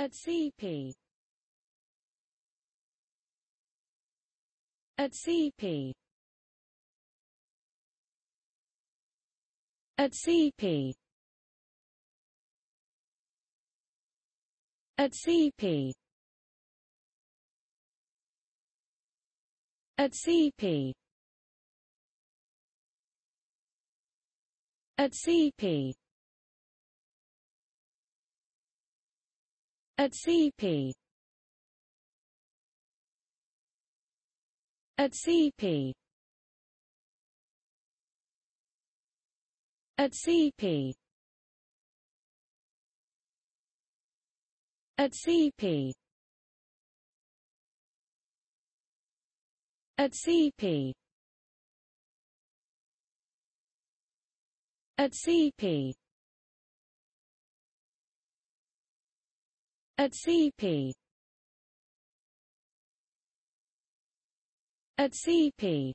At CP At CP At CP At CP At CP At CP At CP At CP At CP At CP At CP At CP At CP At CP